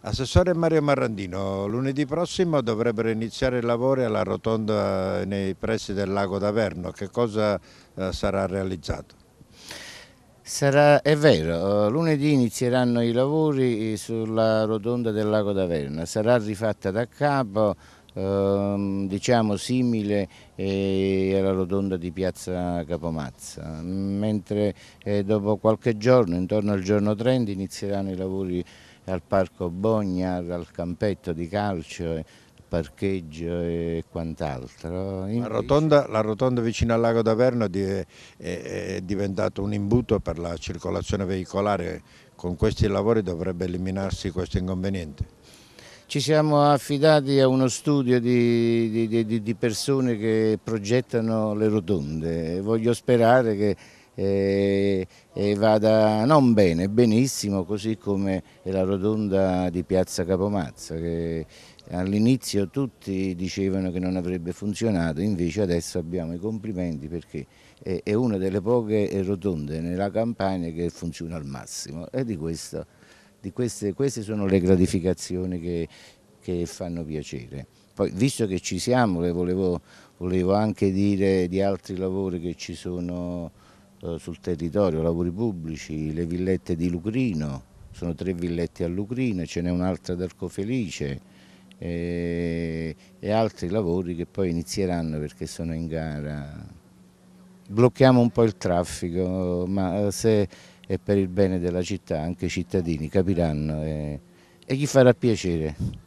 Assessore Mario Marrandino, lunedì prossimo dovrebbero iniziare i lavori alla rotonda nei pressi del lago d'Averno, che cosa eh, sarà realizzato? Sarà, è vero, lunedì inizieranno i lavori eh, sulla rotonda del lago d'Averno, sarà rifatta da capo ehm, diciamo simile eh, alla rotonda di piazza Capomazza mentre dopo qualche giorno, intorno al giorno 30 inizieranno i lavori al Parco Bognar, al campetto di calcio, parcheggio e quant'altro. La, la rotonda, vicino al lago d'Averno è, è, diventata un imbuto per la circolazione veicolare, con questi lavori dovrebbe eliminarsi questo inconveniente? Ci siamo affidati a uno studio di, di, di, di persone che progettano le rotonde, e voglio sperare che e, e vada non bene, benissimo, così come la rotonda di Piazza Capomazza che all'inizio tutti dicevano che non avrebbe funzionato, invece adesso abbiamo i complimenti perché è una delle poche rotonde nella campagna che funziona al massimo e di questo, di queste, queste sono le gratificazioni che, che fanno piacere. Poi, visto che ci siamo, volevo, volevo anche dire di altri lavori che ci sono eh, sul territorio, lavori pubblici, le villette di Lucrino, sono tre villette a Lucrino, ce n'è un'altra ad Arcofelice e, eh, e altri lavori che poi inizieranno perché sono in gara. Blocchiamo un po' il traffico, ma eh, se è per il bene della città anche i cittadini capiranno e, e gli farà piacere.